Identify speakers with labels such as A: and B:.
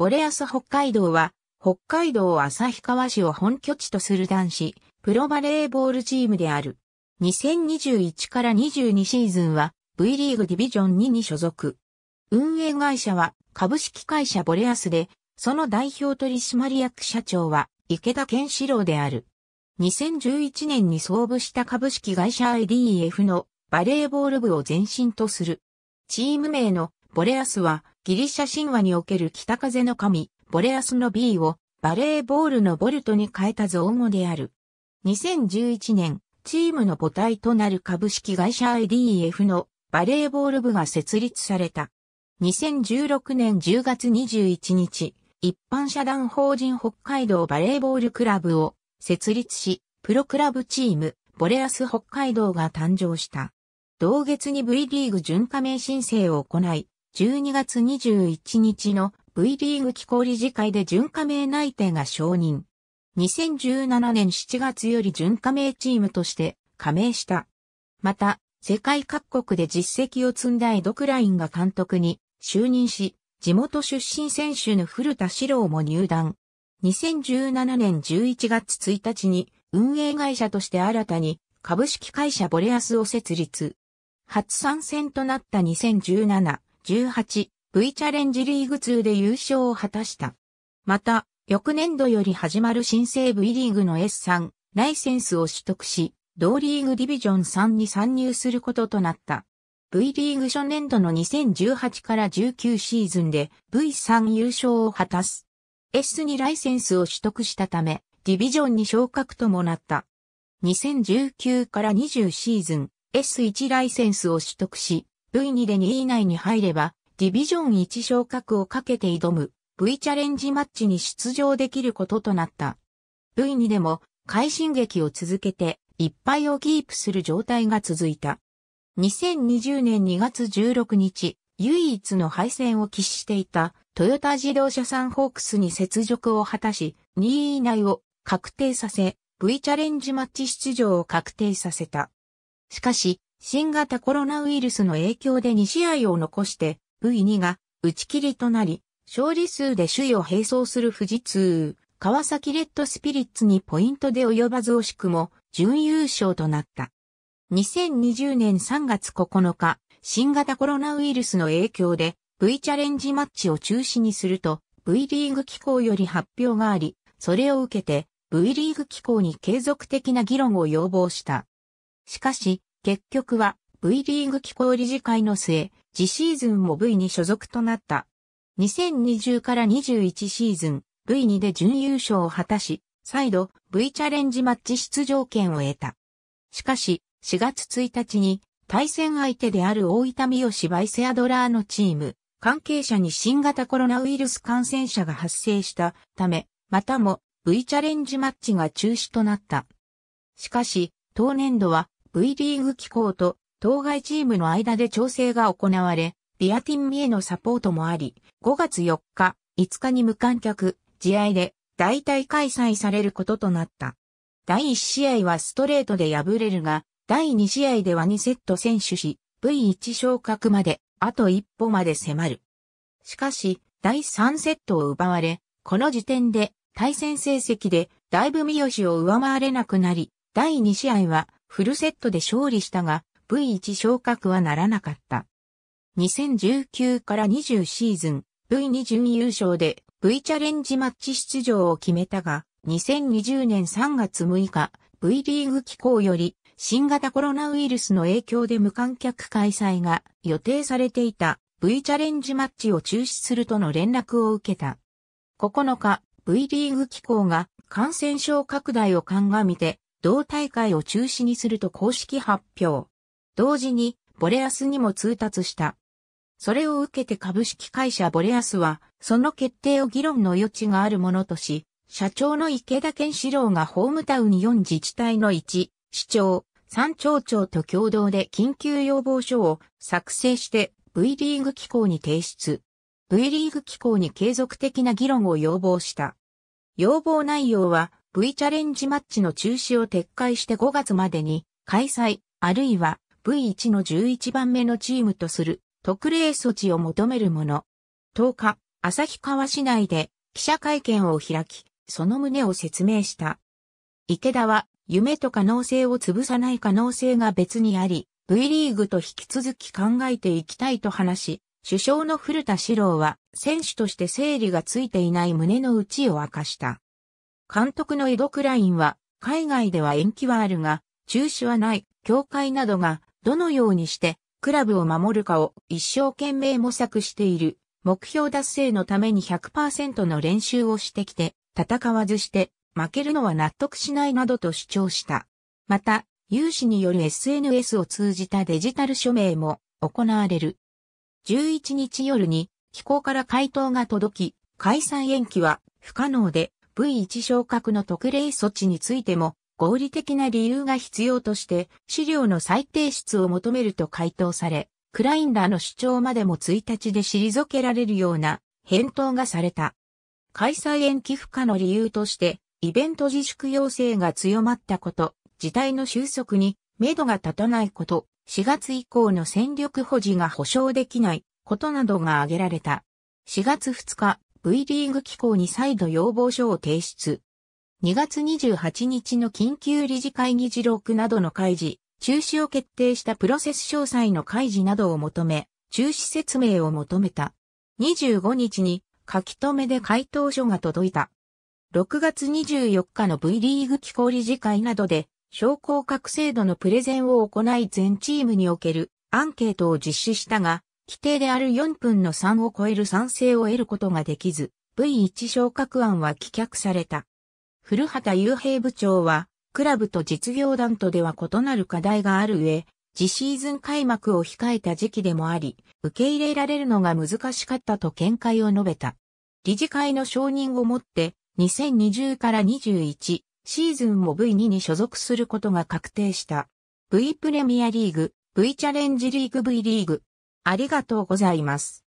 A: ボレアス北海道は、北海道旭川市を本拠地とする男子、プロバレーボールチームである。2021から22シーズンは、V リーグディビジョン2に所属。運営会社は、株式会社ボレアスで、その代表取締役社長は、池田健志郎である。2011年に創部した株式会社 IDF のバレーボール部を前身とする。チーム名のボレアスはギリシャ神話における北風の神、ボレアスの B をバレーボールのボルトに変えた造語である。2011年、チームの母体となる株式会社 IDF のバレーボール部が設立された。2016年10月21日、一般社団法人北海道バレーボールクラブを設立し、プロクラブチーム、ボレアス北海道が誕生した。同月に V リーグ準加盟申請を行い、12月21日の V リーグ機構理事会で準加盟内定が承認。2017年7月より準加盟チームとして加盟した。また、世界各国で実績を積んだエドクラインが監督に就任し、地元出身選手の古田史郎も入団。2017年11月1日に運営会社として新たに株式会社ボレアスを設立。初参戦となった2017 18V チャレンジリーグ2で優勝を果たした。また、翌年度より始まる新生 V リーグの S3 ライセンスを取得し、同リーグディビジョン3に参入することとなった。V リーグ初年度の2018から19シーズンで V3 優勝を果たす。S2 ライセンスを取得したため、ディビジョンに昇格ともなった。2019から20シーズン、S1 ライセンスを取得し、V2 で2位以内に入れば、ディビジョン1昇格をかけて挑む V チャレンジマッチに出場できることとなった。V2 でも快進撃を続けて一敗をキープする状態が続いた。2020年2月16日、唯一の敗戦を喫していたトヨタ自動車産ホークスに雪辱を果たし、2位以内を確定させ、V チャレンジマッチ出場を確定させた。しかし、新型コロナウイルスの影響で2試合を残して V2 が打ち切りとなり、勝利数で首位を並走する富士通、川崎レッドスピリッツにポイントで及ばず惜しくも準優勝となった。2020年3月9日、新型コロナウイルスの影響で V チャレンジマッチを中止にすると V リーグ機構より発表があり、それを受けて V リーグ機構に継続的な議論を要望した。しかし、結局は V リーグ機構理事会の末、次シーズンも V に所属となった。2020から21シーズン、V2 で準優勝を果たし、再度 V チャレンジマッチ出場権を得た。しかし、4月1日に対戦相手である大分三好バイセアドラーのチーム、関係者に新型コロナウイルス感染者が発生したため、またも V チャレンジマッチが中止となった。しかし、当年度は V リーグ機構と当該チームの間で調整が行われ、ビアティンミへのサポートもあり、5月4日、5日に無観客、試合で代替開催されることとなった。第1試合はストレートで敗れるが、第2試合では2セット選手し、V1 昇格まで、あと一歩まで迫る。しかし、第3セットを奪われ、この時点で対戦成績でだいぶ三好を上回れなくなり、第2試合はフルセットで勝利したが、V1 昇格はならなかった。2019から20シーズン、V2 準優勝で V チャレンジマッチ出場を決めたが、2020年3月6日、V リーグ機構より新型コロナウイルスの影響で無観客開催が予定されていた V チャレンジマッチを中止するとの連絡を受けた。9日、V リーグ機構が感染症拡大を鑑みて同大会を中止にすると公式発表。同時に、ボレアスにも通達した。それを受けて株式会社ボレアスは、その決定を議論の余地があるものとし、社長の池田健志郎がホームタウン4自治体の1、市長、3町長と共同で緊急要望書を作成して V リーグ機構に提出。V リーグ機構に継続的な議論を要望した。要望内容は V チャレンジマッチの中止を撤回して5月までに開催、あるいは V1 の11番目のチームとする特例措置を求めるもの。10日、旭川市内で記者会見を開き、その旨を説明した。池田は、夢と可能性を潰さない可能性が別にあり、V リーグと引き続き考えていきたいと話し、首相の古田史郎は、選手として整理がついていない胸の内を明かした。監督のエド・クラインは、海外では延期はあるが、中止はない、協会などが、どのようにして、クラブを守るかを一生懸命模索している。目標達成のために100%の練習をしてきて、戦わずして、負けるのは納得しないなどと主張した。また、有志による SNS を通じたデジタル署名も行われる。11日夜に、機構から回答が届き、解散延期は不可能で、V1 昇格の特例措置についても、合理的な理由が必要として、資料の再提出を求めると回答され、クラインーの主張までも1日で退けられるような返答がされた。開催延期不可の理由として、イベント自粛要請が強まったこと、事態の収束に目処が立たないこと、4月以降の戦力保持が保障できないことなどが挙げられた。4月2日、V リーグ機構に再度要望書を提出。2月28日の緊急理事会議事録などの開示、中止を決定したプロセス詳細の開示などを求め、中止説明を求めた。25日に書き留めで回答書が届いた。6月24日の V リーグ機構理事会などで、商工各制度のプレゼンを行い全チームにおけるアンケートを実施したが、規定である4分の3を超える賛成を得ることができず、V1 昇格案は棄却された。古畑雄平部長は、クラブと実業団とでは異なる課題がある上、次シーズン開幕を控えた時期でもあり、受け入れられるのが難しかったと見解を述べた。理事会の承認をもって、2020から21シーズンも V2 に所属することが確定した。V プレミアリーグ、V チャレンジリーグ V リーグ、ありがとうございます。